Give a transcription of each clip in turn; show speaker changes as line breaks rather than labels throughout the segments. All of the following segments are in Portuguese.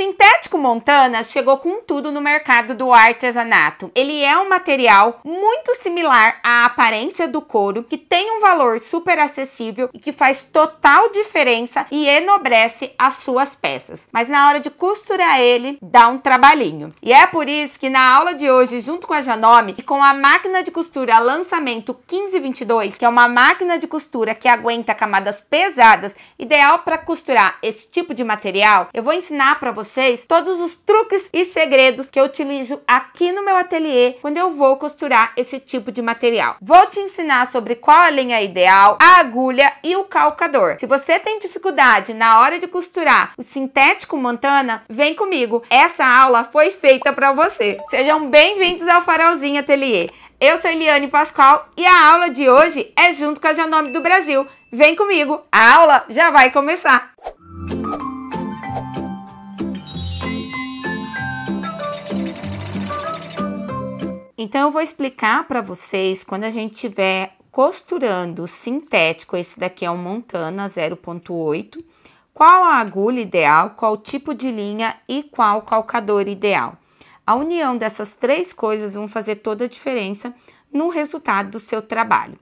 sintético assim, Montana chegou com tudo no mercado do artesanato. Ele é um material muito similar à aparência do couro, que tem um valor super acessível e que faz total diferença e enobrece as suas peças. Mas na hora de costurar ele, dá um trabalhinho. E é por isso que na aula de hoje, junto com a Janome e com a máquina de costura lançamento 1522, que é uma máquina de costura que aguenta camadas pesadas, ideal para costurar esse tipo de material, eu vou ensinar para vocês todos todos os truques e segredos que eu utilizo aqui no meu ateliê quando eu vou costurar esse tipo de material. Vou te ensinar sobre qual a linha ideal, a agulha e o calcador. Se você tem dificuldade na hora de costurar o sintético Montana, vem comigo. Essa aula foi feita para você. Sejam bem-vindos ao Farolzinho Ateliê. Eu sou Eliane Pascoal e a aula de hoje é junto com a Janome do Brasil. Vem comigo, a aula já vai começar! Então, eu vou explicar para vocês quando a gente tiver costurando sintético, esse daqui é um Montana 0.8, qual a agulha ideal, qual tipo de linha e qual calcador ideal. A união dessas três coisas vão fazer toda a diferença no resultado do seu trabalho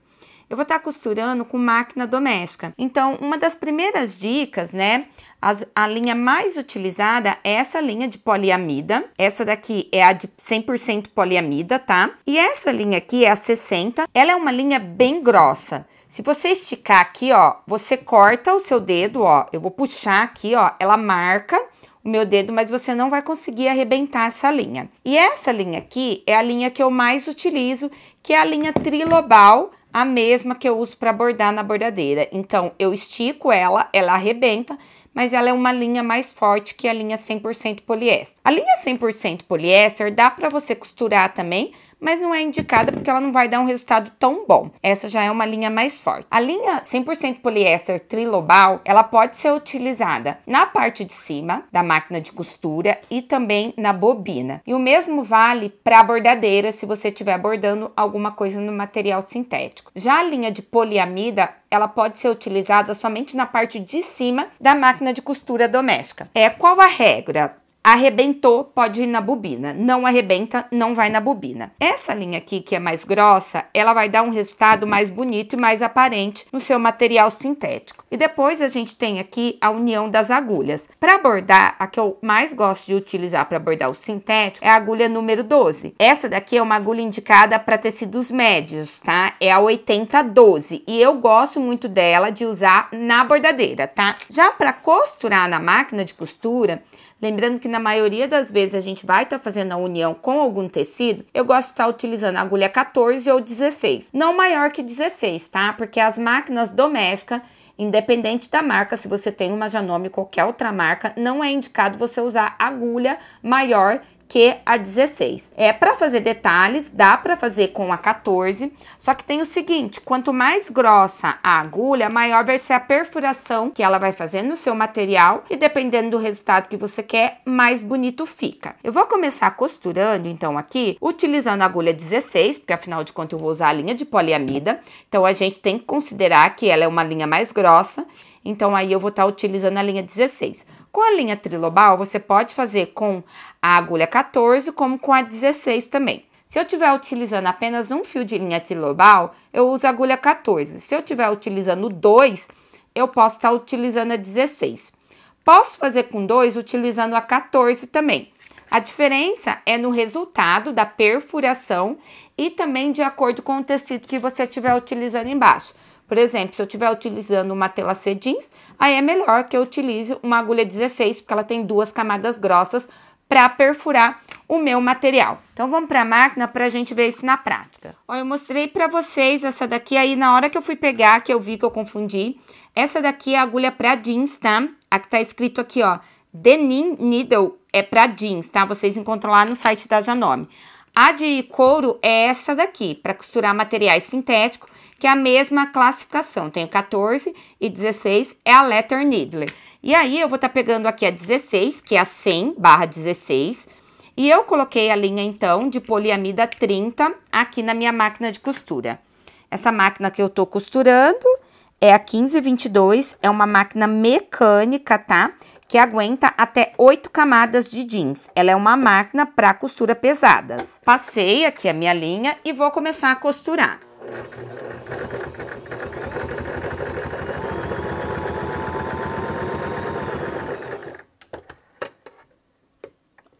eu vou estar costurando com máquina doméstica. Então, uma das primeiras dicas, né? As, a linha mais utilizada é essa linha de poliamida. Essa daqui é a de 100% poliamida, tá? E essa linha aqui é a 60. Ela é uma linha bem grossa. Se você esticar aqui, ó, você corta o seu dedo, ó. Eu vou puxar aqui, ó, ela marca o meu dedo, mas você não vai conseguir arrebentar essa linha. E essa linha aqui é a linha que eu mais utilizo, que é a linha trilobal, a mesma que eu uso para bordar na bordadeira. Então, eu estico ela, ela arrebenta, mas ela é uma linha mais forte que a linha 100% poliéster. A linha 100% poliéster dá para você costurar também mas não é indicada porque ela não vai dar um resultado tão bom. Essa já é uma linha mais forte. A linha 100% poliéster trilobal, ela pode ser utilizada na parte de cima da máquina de costura e também na bobina. E o mesmo vale para a bordadeira, se você estiver bordando alguma coisa no material sintético. Já a linha de poliamida, ela pode ser utilizada somente na parte de cima da máquina de costura doméstica. É qual a regra? Arrebentou, pode ir na bobina. Não arrebenta, não vai na bobina. Essa linha aqui, que é mais grossa, ela vai dar um resultado mais bonito e mais aparente no seu material sintético. E depois a gente tem aqui a união das agulhas. Para bordar, a que eu mais gosto de utilizar para bordar o sintético é a agulha número 12. Essa daqui é uma agulha indicada para tecidos médios, tá? É a 8012 e eu gosto muito dela de usar na bordadeira, tá? Já para costurar na máquina de costura, Lembrando que na maioria das vezes a gente vai estar tá fazendo a união com algum tecido, eu gosto de estar tá utilizando a agulha 14 ou 16, não maior que 16, tá? Porque as máquinas domésticas Independente da marca, se você tem uma Janome qualquer outra marca, não é indicado você usar agulha maior que a 16. É para fazer detalhes, dá para fazer com a 14, só que tem o seguinte, quanto mais grossa a agulha, maior vai ser a perfuração que ela vai fazer no seu material e dependendo do resultado que você quer, mais bonito fica. Eu vou começar costurando então aqui, utilizando a agulha 16, porque afinal de contas eu vou usar a linha de poliamida, então a gente tem que considerar que ela é uma linha mais grossa então aí eu vou estar tá utilizando a linha 16. Com a linha trilobal, você pode fazer com a agulha 14 como com a 16 também. Se eu estiver utilizando apenas um fio de linha trilobal, eu uso a agulha 14. Se eu estiver utilizando dois, eu posso estar tá utilizando a 16. Posso fazer com dois utilizando a 14 também. A diferença é no resultado da perfuração e também de acordo com o tecido que você estiver utilizando embaixo. Por exemplo, se eu estiver utilizando uma tela C jeans, aí é melhor que eu utilize uma agulha 16, porque ela tem duas camadas grossas para perfurar o meu material. Então vamos para a máquina para a gente ver isso na prática. Ó, eu mostrei para vocês essa daqui aí na hora que eu fui pegar, que eu vi que eu confundi. Essa daqui é a agulha para jeans, tá? A que tá escrito aqui, ó, denim needle é para jeans, tá? Vocês encontram lá no site da Janome. A de couro é essa daqui, para costurar materiais sintéticos que é a mesma classificação. Tenho 14 e 16 é a letter needle. E aí eu vou estar tá pegando aqui a 16, que é a 100 barra 16. E eu coloquei a linha, então, de poliamida 30 aqui na minha máquina de costura. Essa máquina que eu tô costurando é a 1522, é uma máquina mecânica, tá? Que aguenta até oito camadas de jeans. Ela é uma máquina para costura pesadas. Passei aqui a minha linha e vou começar a costurar.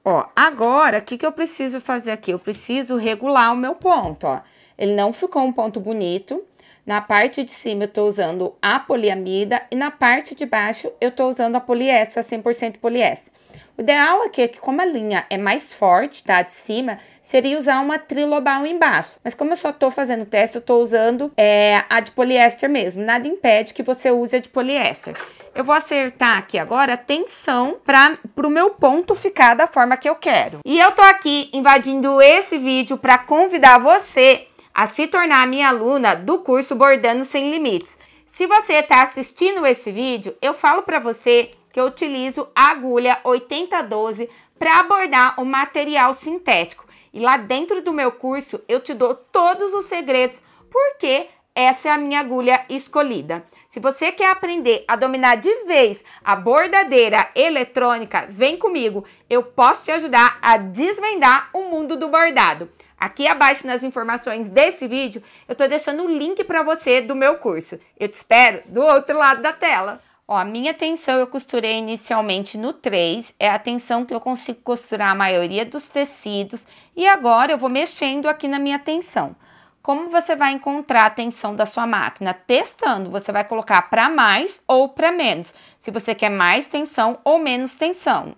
Ó, agora, o que, que eu preciso fazer aqui? Eu preciso regular o meu ponto, ó. Ele não ficou um ponto bonito. Na parte de cima eu tô usando a poliamida e na parte de baixo eu tô usando a poliéster, 100% poliéster. O ideal aqui é que, como a linha é mais forte, tá? De cima, seria usar uma trilobal embaixo. Mas como eu só tô fazendo teste, eu tô usando é, a de poliéster mesmo. Nada impede que você use a de poliéster. Eu vou acertar aqui agora a tensão para o meu ponto ficar da forma que eu quero. E eu tô aqui invadindo esse vídeo para convidar você a se tornar minha aluna do curso Bordando Sem Limites. Se você está assistindo esse vídeo, eu falo para você que eu utilizo a agulha 8012 para abordar o material sintético. E lá dentro do meu curso eu te dou todos os segredos porque essa é a minha agulha escolhida. Se você quer aprender a dominar de vez a bordadeira eletrônica, vem comigo. Eu posso te ajudar a desvendar o mundo do bordado. Aqui abaixo nas informações desse vídeo, eu estou deixando o link para você do meu curso. Eu te espero do outro lado da tela. Ó, a minha tensão eu costurei inicialmente no 3, é a tensão que eu consigo costurar a maioria dos tecidos, e agora eu vou mexendo aqui na minha tensão. Como você vai encontrar a tensão da sua máquina? Testando, você vai colocar para mais ou para menos, se você quer mais tensão ou menos tensão.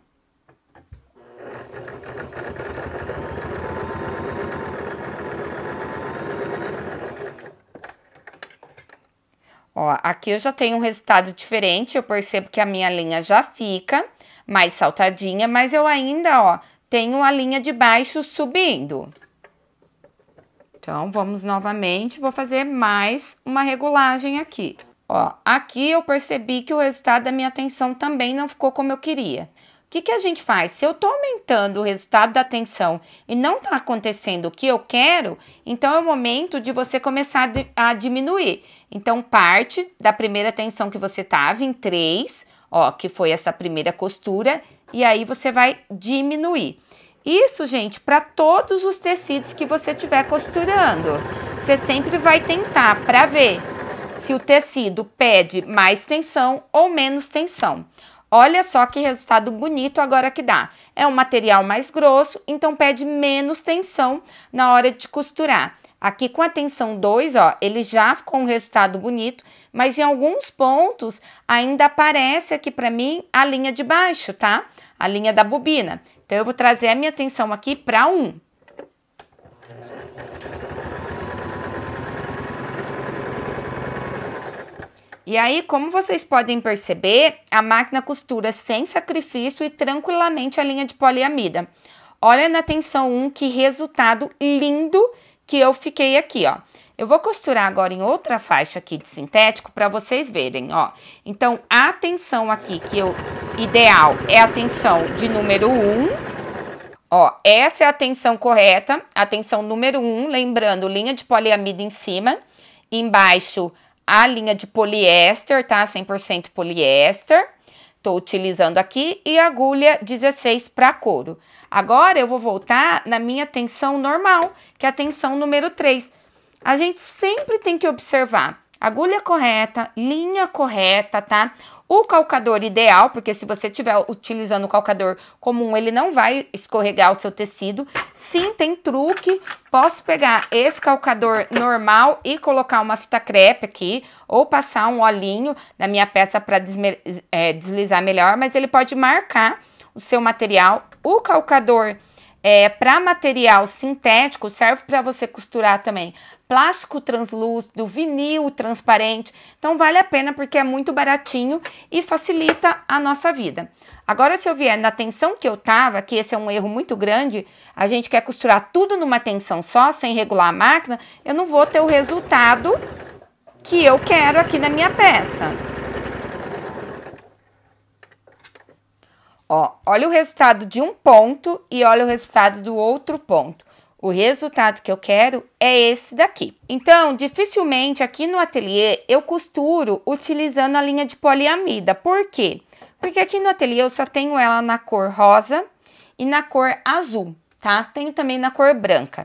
Ó, aqui eu já tenho um resultado diferente, eu percebo que a minha linha já fica mais saltadinha, mas eu ainda, ó, tenho a linha de baixo subindo. Então, vamos novamente, vou fazer mais uma regulagem aqui. Ó, aqui eu percebi que o resultado da minha tensão também não ficou como eu queria que, que a gente faz? Se eu estou aumentando o resultado da atenção e não está acontecendo o que eu quero, então é o momento de você começar a diminuir. Então, parte da primeira atenção que você estava tá, em 3, ó, que foi essa primeira costura, e aí você vai diminuir. Isso, gente, para todos os tecidos que você estiver costurando. Você sempre vai tentar para ver se o tecido pede mais tensão ou menos tensão. Olha só que resultado bonito agora que dá. É um material mais grosso, então pede menos tensão na hora de costurar. Aqui com a tensão 2, ó, ele já ficou um resultado bonito, mas em alguns pontos ainda aparece aqui para mim a linha de baixo, tá? A linha da bobina. Então eu vou trazer a minha tensão aqui para 1. Um. E aí, como vocês podem perceber, a máquina costura sem sacrifício e tranquilamente a linha de poliamida. Olha na tensão 1 que resultado lindo que eu fiquei aqui, ó. Eu vou costurar agora em outra faixa aqui de sintético para vocês verem, ó. Então, a tensão aqui que eu ideal é a tensão de número 1. Ó, essa é a tensão correta, a tensão número 1, lembrando, linha de poliamida em cima, embaixo a linha de poliéster, tá? 100% poliéster. Estou utilizando aqui e agulha 16 para couro. Agora eu vou voltar na minha tensão normal, que é a tensão número 3. A gente sempre tem que observar agulha correta, linha correta, tá? O calcador ideal, porque se você estiver utilizando o calcador comum, ele não vai escorregar o seu tecido. Sim, tem truque. Posso pegar esse calcador normal e colocar uma fita crepe aqui, ou passar um olhinho na minha peça para é, deslizar melhor, mas ele pode marcar o seu material. O calcador é, para material sintético, serve para você costurar também plástico translúcido, vinil transparente. Então vale a pena porque é muito baratinho e facilita a nossa vida. Agora, se eu vier na tensão que eu tava, que esse é um erro muito grande, a gente quer costurar tudo numa tensão só, sem regular a máquina, eu não vou ter o resultado que eu quero aqui na minha peça. Ó, olha o resultado de um ponto e olha o resultado do outro ponto. O resultado que eu quero é esse daqui. Então, dificilmente aqui no ateliê eu costuro utilizando a linha de poliamida. Por quê? Porque aqui no ateliê eu só tenho ela na cor rosa e na cor azul, tá? Tenho também na cor branca.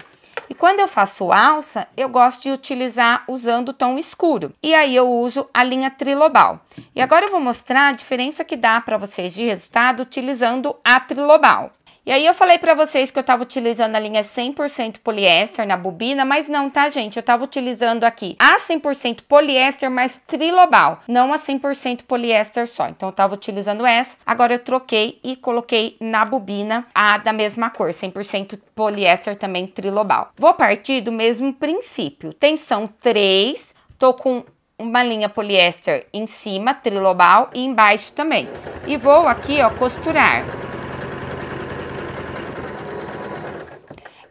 E quando eu faço alça, eu gosto de utilizar usando tom escuro. E aí eu uso a linha trilobal. E agora eu vou mostrar a diferença que dá para vocês de resultado utilizando a trilobal. E aí eu falei para vocês que eu estava utilizando a linha 100% poliéster na bobina, mas não, tá, gente? Eu estava utilizando aqui a 100% poliéster mais trilobal, não a 100% poliéster só. Então eu estava utilizando essa. Agora eu troquei e coloquei na bobina a da mesma cor, 100% poliéster também trilobal. Vou partir do mesmo princípio. Tensão 3, tô com uma linha poliéster em cima, trilobal e embaixo também. E vou aqui, ó, costurar.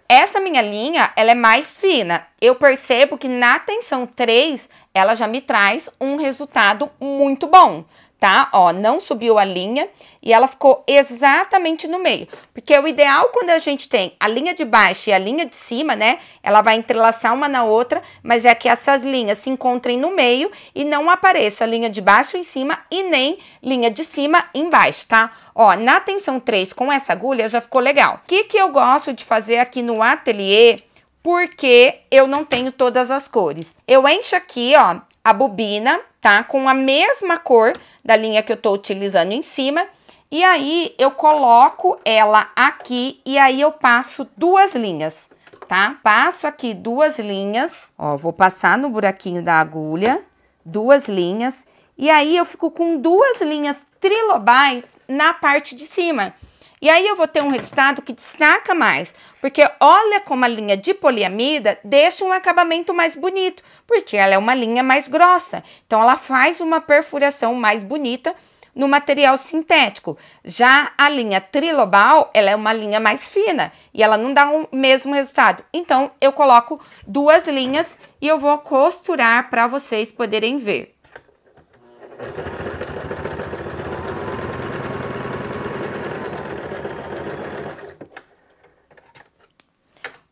Essa minha linha, ela é mais fina. Eu percebo que na tensão 3, ela já me traz um resultado muito bom tá? Ó, não subiu a linha e ela ficou exatamente no meio. Porque o ideal quando a gente tem a linha de baixo e a linha de cima, né? Ela vai entrelaçar uma na outra, mas é que essas linhas se encontrem no meio e não apareça linha de baixo em cima e nem linha de cima embaixo, tá? Ó, na tensão 3 com essa agulha já ficou legal. O que que eu gosto de fazer aqui no ateliê? porque eu não tenho todas as cores. Eu encho aqui, ó, a bobina, tá? Com a mesma cor da linha que eu tô utilizando em cima. E aí, eu coloco ela aqui e aí eu passo duas linhas, tá? Passo aqui duas linhas, ó, vou passar no buraquinho da agulha, duas linhas. E aí, eu fico com duas linhas trilobais na parte de cima. E aí eu vou ter um resultado que destaca mais, porque olha como a linha de poliamida deixa um acabamento mais bonito, porque ela é uma linha mais grossa. Então ela faz uma perfuração mais bonita no material sintético. Já a linha trilobal, ela é uma linha mais fina e ela não dá o um mesmo resultado. Então eu coloco duas linhas e eu vou costurar para vocês poderem ver.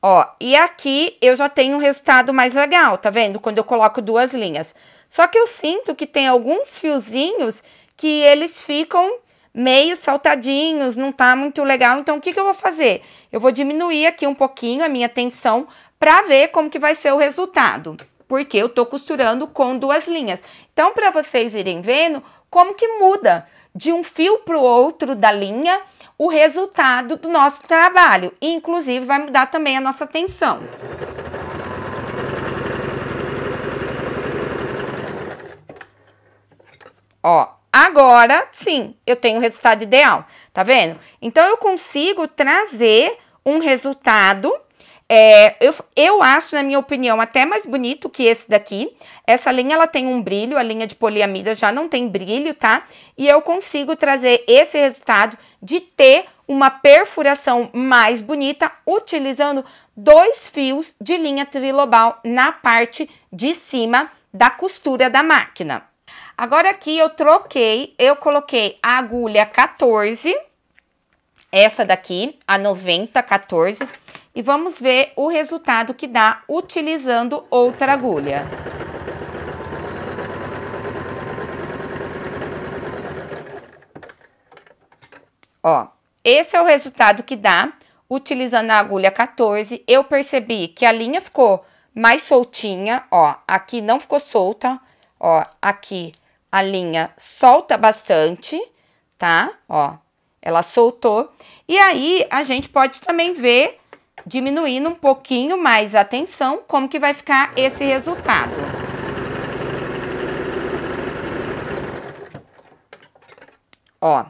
Ó, e aqui eu já tenho um resultado mais legal, tá vendo? Quando eu coloco duas linhas. Só que eu sinto que tem alguns fiozinhos que eles ficam meio saltadinhos, não tá muito legal. Então, o que, que eu vou fazer? Eu vou diminuir aqui um pouquinho a minha tensão para ver como que vai ser o resultado. Porque eu tô costurando com duas linhas. Então, para vocês irem vendo como que muda de um fio para o outro da linha o resultado do nosso trabalho. E, inclusive, vai mudar também a nossa tensão. Ó, agora sim, eu tenho o resultado ideal, tá vendo? Então, eu consigo trazer um resultado é, eu, eu acho, na minha opinião, até mais bonito que esse daqui. Essa linha, ela tem um brilho, a linha de poliamida já não tem brilho, tá? E eu consigo trazer esse resultado de ter uma perfuração mais bonita utilizando dois fios de linha trilobal na parte de cima da costura da máquina. Agora aqui eu troquei, eu coloquei a agulha 14, essa daqui, a 9014, e vamos ver o resultado que dá utilizando outra agulha. Ó, esse é o resultado que dá utilizando a agulha 14. Eu percebi que a linha ficou mais soltinha, ó, aqui não ficou solta, ó, aqui a linha solta bastante, tá? Ó, ela soltou. E aí, a gente pode também ver diminuindo um pouquinho mais a tensão, como que vai ficar esse resultado. Ó,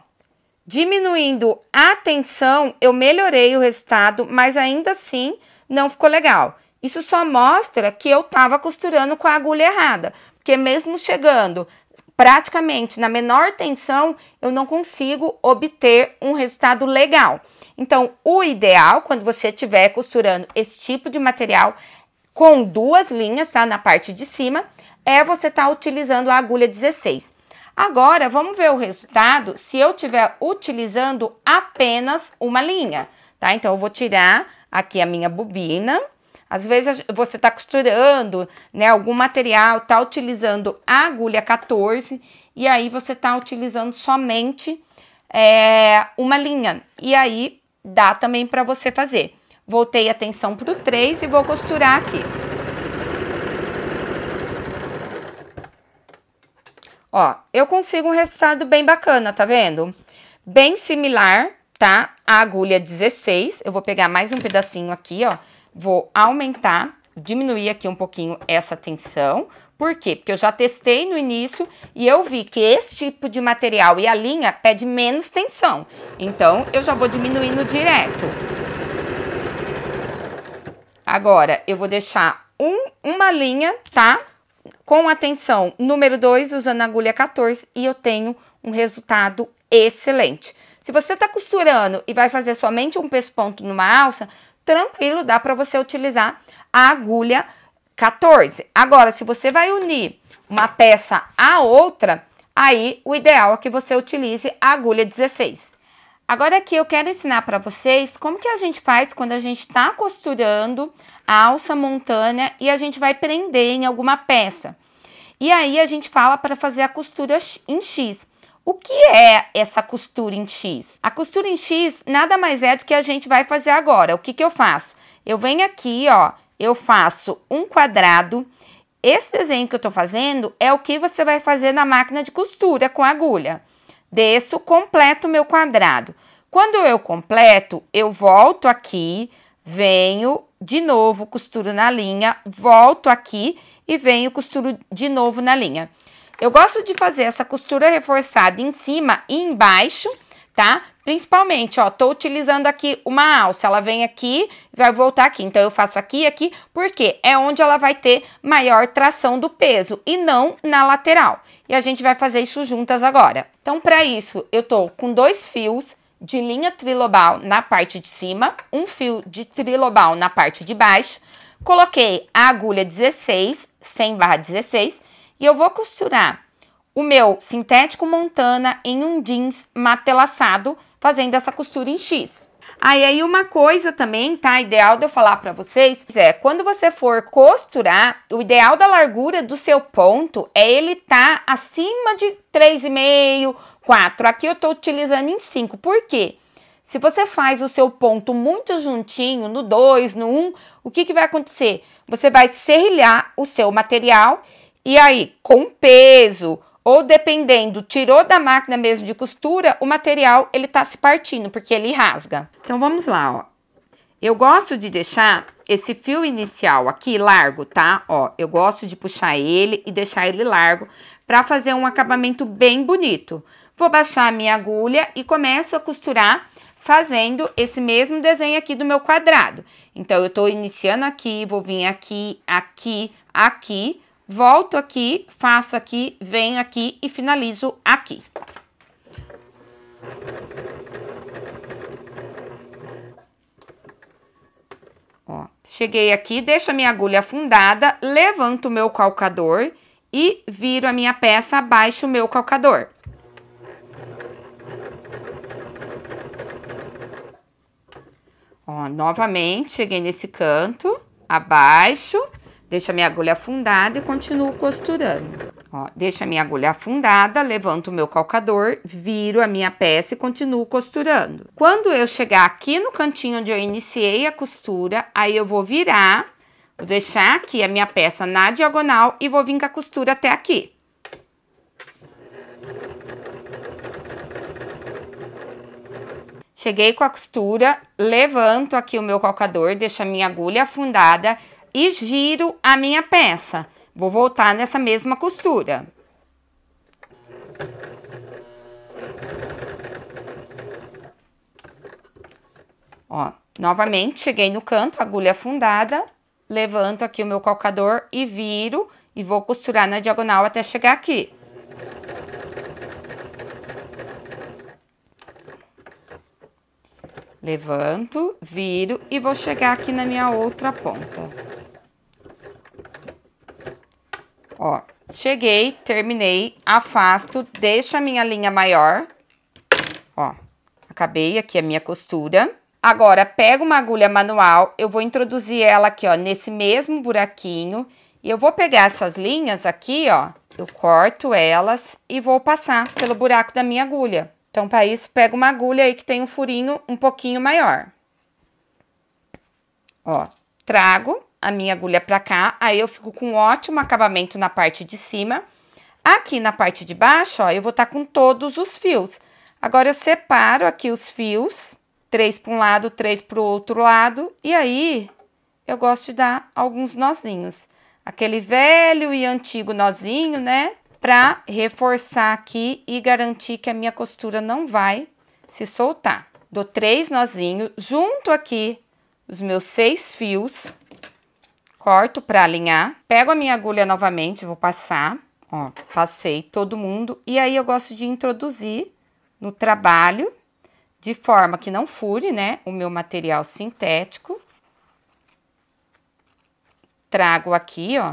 diminuindo a tensão, eu melhorei o resultado, mas ainda assim não ficou legal. Isso só mostra que eu estava costurando com a agulha errada, porque mesmo chegando praticamente na menor tensão, eu não consigo obter um resultado legal. Então, o ideal, quando você estiver costurando esse tipo de material com duas linhas, tá? Na parte de cima, é você estar tá utilizando a agulha 16. Agora, vamos ver o resultado se eu estiver utilizando apenas uma linha, tá? Então, eu vou tirar aqui a minha bobina às vezes você está costurando, né, algum material, está utilizando a agulha 14 e aí você está utilizando somente é, uma linha. E aí dá também para você fazer. Voltei a atenção para o 3 e vou costurar aqui. Ó, eu consigo um resultado bem bacana, tá vendo? Bem similar, tá? A agulha 16, eu vou pegar mais um pedacinho aqui, ó Vou aumentar, diminuir aqui um pouquinho essa tensão. Por quê? Porque eu já testei no início e eu vi que esse tipo de material e a linha pede menos tensão. Então, eu já vou diminuindo direto. Agora, eu vou deixar um, uma linha, tá? Com a tensão número 2, usando a agulha 14, e eu tenho um resultado excelente. Se você está costurando e vai fazer somente um pesponto numa alça, tranquilo, dá para você utilizar a agulha 14. Agora, se você vai unir uma peça a outra, aí o ideal é que você utilize a agulha 16. Agora aqui eu quero ensinar para vocês como que a gente faz quando a gente está costurando a alça montanha e a gente vai prender em alguma peça. E aí a gente fala para fazer a costura em X. O que é essa costura em X? A costura em X nada mais é do que a gente vai fazer agora. O que, que eu faço? Eu venho aqui, ó, eu faço um quadrado. Esse desenho que eu tô fazendo é o que você vai fazer na máquina de costura com agulha. Desço, completo meu quadrado. Quando eu completo, eu volto aqui, venho de novo, costuro na linha, volto aqui e venho, costuro de novo na linha. Eu gosto de fazer essa costura reforçada em cima e embaixo, tá? Principalmente, ó, tô utilizando aqui uma alça, ela vem aqui vai voltar aqui. Então, eu faço aqui e aqui, porque é onde ela vai ter maior tração do peso e não na lateral. E a gente vai fazer isso juntas agora. Então, para isso, eu tô com dois fios de linha trilobal na parte de cima, um fio de trilobal na parte de baixo, coloquei a agulha 16, 100 barra 16, e eu vou costurar o meu sintético Montana em um jeans matelaçado, fazendo essa costura em X. Aí aí uma coisa também, tá? Ideal de eu falar para vocês é quando você for costurar, o ideal da largura do seu ponto é ele tá acima de 3,5, 4. Aqui eu tô utilizando em 5. Por quê? Se você faz o seu ponto muito juntinho, no 2, no 1, um, o que, que vai acontecer? Você vai serrilhar o seu material e aí, com peso ou dependendo, tirou da máquina mesmo de costura, o material ele tá se partindo porque ele rasga. Então vamos lá, ó. Eu gosto de deixar esse fio inicial aqui largo, tá? Ó, eu gosto de puxar ele e deixar ele largo para fazer um acabamento bem bonito. Vou baixar a minha agulha e começo a costurar fazendo esse mesmo desenho aqui do meu quadrado. Então, eu tô iniciando aqui, vou vir aqui, aqui, aqui, volto aqui, faço aqui, venho aqui e finalizo aqui. Ó, cheguei aqui, deixo a minha agulha afundada, levanto o meu calcador e viro a minha peça abaixo o meu calcador. Ó, novamente, cheguei nesse canto, abaixo Deixo a minha agulha afundada e continuo costurando. Ó, deixo a minha agulha afundada, levanto o meu calcador, viro a minha peça e continuo costurando. Quando eu chegar aqui no cantinho onde eu iniciei a costura, aí eu vou virar, vou deixar aqui a minha peça na diagonal e vou vir com a costura até aqui. Cheguei com a costura, levanto aqui o meu calcador, deixo a minha agulha afundada e giro a minha peça. Vou voltar nessa mesma costura. Ó, novamente, cheguei no canto, agulha afundada, levanto aqui o meu calcador e viro e vou costurar na diagonal até chegar aqui. Levanto, viro e vou chegar aqui na minha outra ponta. Ó, cheguei, terminei, afasto, deixo a minha linha maior. Ó, acabei aqui a minha costura. Agora, pego uma agulha manual, eu vou introduzir ela aqui, ó, nesse mesmo buraquinho. E eu vou pegar essas linhas aqui, ó, eu corto elas e vou passar pelo buraco da minha agulha. Então, para isso, pego uma agulha aí que tem um furinho um pouquinho maior. Ó, trago a minha agulha para cá, aí eu fico com um ótimo acabamento na parte de cima. Aqui na parte de baixo, ó, eu vou estar tá com todos os fios. Agora, eu separo aqui os fios, três para um lado, três para o outro lado, e aí eu gosto de dar alguns nozinhos. Aquele velho e antigo nozinho, né? Para reforçar aqui e garantir que a minha costura não vai se soltar. Dou três nozinhos, junto aqui os meus seis fios, corto para alinhar, pego a minha agulha novamente, vou passar, ó, passei todo mundo, e aí eu gosto de introduzir no trabalho, de forma que não fure, né, o meu material sintético. Trago aqui, ó,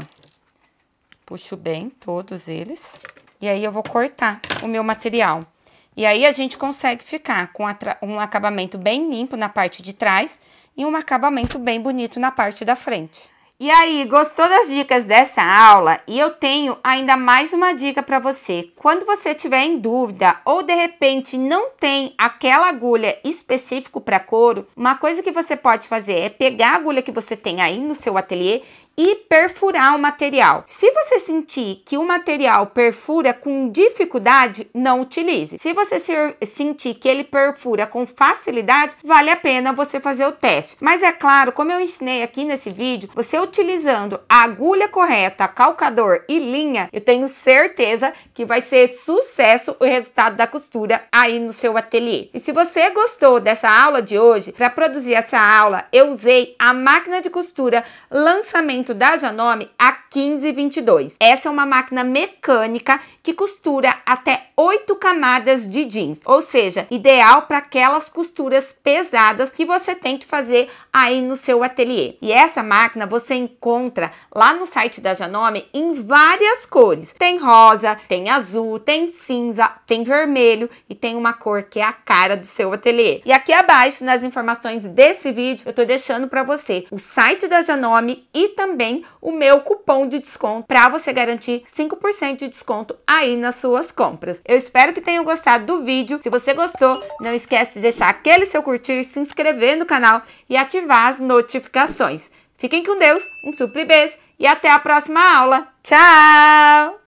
puxo bem todos eles, e aí eu vou cortar o meu material. E aí a gente consegue ficar com um acabamento bem limpo na parte de trás e um acabamento bem bonito na parte da frente. E aí, gostou das dicas dessa aula? E eu tenho ainda mais uma dica para você. Quando você tiver em dúvida ou de repente não tem aquela agulha específico para couro, uma coisa que você pode fazer é pegar a agulha que você tem aí no seu ateliê e perfurar o material. Se você sentir que o material perfura com dificuldade, não utilize. Se você sentir que ele perfura com facilidade, vale a pena você fazer o teste. Mas é claro, como eu ensinei aqui nesse vídeo, você utilizando a agulha correta, calcador e linha, eu tenho certeza que vai ser sucesso o resultado da costura aí no seu ateliê. E se você gostou dessa aula de hoje, para produzir essa aula, eu usei a máquina de costura lançamento da Janome a 15,22. Essa é uma máquina mecânica que costura até 8 camadas de jeans, ou seja, ideal para aquelas costuras pesadas que você tem que fazer aí no seu ateliê. E essa máquina você encontra lá no site da Janome em várias cores. Tem rosa, tem azul, tem cinza, tem vermelho e tem uma cor que é a cara do seu ateliê. E aqui abaixo nas informações desse vídeo, eu tô deixando para você o site da Janome e também também o meu cupom de desconto para você garantir 5% de desconto aí nas suas compras. Eu espero que tenham gostado do vídeo. Se você gostou, não esquece de deixar aquele seu curtir, se inscrever no canal e ativar as notificações. Fiquem com Deus, um super beijo e até a próxima aula. Tchau!